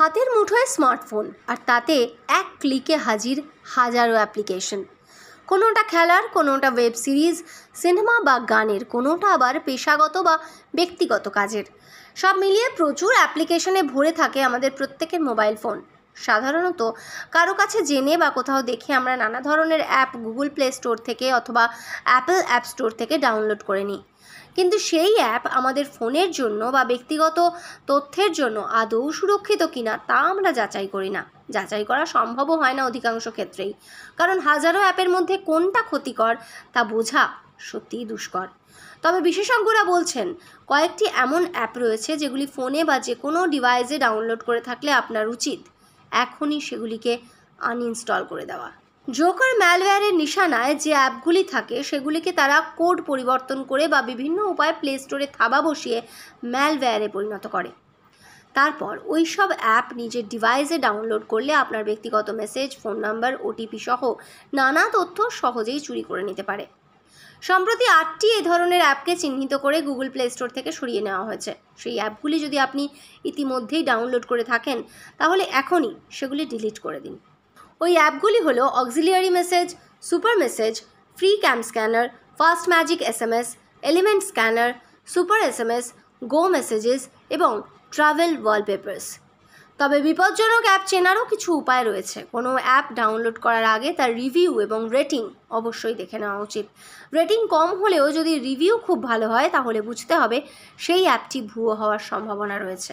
হাতের মুঠোয় স্মার্টফোন আর তাতে এক ক্লিকে হাজির হাজারো অ্যাপ্লিকেশন কোনোটা খেলার কোনোটা ওয়েব সিরিজ সিনেমা বা গানের কোনোটা আবার পেশাগত বা ব্যক্তিগত কাজের সব মিলিয়ে প্রচুর অ্যাপ্লিকেশনে ভরে থাকে আমাদের প্রত্যেকের মোবাইল ফোন সাধারণত কারো কাছে জেনে বা কোথাও দেখে আমরা নানা ধরনের অ্যাপ গুগল প্লে স্টোর থেকে অথবা অ্যাপেল অ্যাপ স্টোর থেকে ডাউনলোড করে নিই কিন্তু সেই অ্যাপ আমাদের ফোনের জন্য বা ব্যক্তিগত তথ্যের জন্য আদৌ সুরক্ষিত কিনা তা আমরা যাচাই করি না যাচাই করা সম্ভবও হয় না অধিকাংশ ক্ষেত্রেই কারণ হাজারো অ্যাপের মধ্যে কোনটা ক্ষতিকর তা বোঝা সত্যিই দুষ্কর তবে বিশেষজ্ঞরা বলছেন কয়েকটি এমন অ্যাপ রয়েছে যেগুলি ফোনে বা যে কোনো ডিভাইসে ডাউনলোড করে থাকলে আপনার উচিত এখনই সেগুলিকে আনইনস্টল করে দেওয়া জোকার ম্যালওয়্যারের নিশানায় যে অ্যাপগুলি থাকে সেগুলিকে তারা কোড পরিবর্তন করে বা বিভিন্ন উপায়ে প্লে স্টোরে থাবা বসিয়ে ম্যালওয়্যারে পরিণত করে তারপর ওই সব অ্যাপ নিজের ডিভাইসে ডাউনলোড করলে আপনার ব্যক্তিগত মেসেজ ফোন নাম্বার ওটিপি সহ নানা তথ্য সহজেই চুরি করে নিতে পারে সম্প্রতি আটটি এ ধরনের অ্যাপকে চিহ্নিত করে গুগল প্লে স্টোর থেকে সরিয়ে নেওয়া হয়েছে সেই অ্যাপগুলি যদি আপনি ইতিমধ্যেই ডাউনলোড করে থাকেন তাহলে এখনই সেগুলি ডিলিট করে দিন ওই অ্যাপগুলি হলো auxiliary message super message free camp scanner fast magic S M S element scanner super S M S go messages এবং ট্রাভেল ওয়ালপেপার্স তবে বিপজ্জনক অ্যাপ চেনারও কিছু উপায় রয়েছে কোনো অ্যাপ ডাউনলোড করার আগে তার রিভিউ এবং রেটিং অবশ্যই দেখে নেওয়া উচিত রেটিং কম হলেও যদি রিভিউ খুব ভালো হয় তাহলে বুঝতে হবে সেই অ্যাপটি ভুয়ো হওয়ার সম্ভাবনা রয়েছে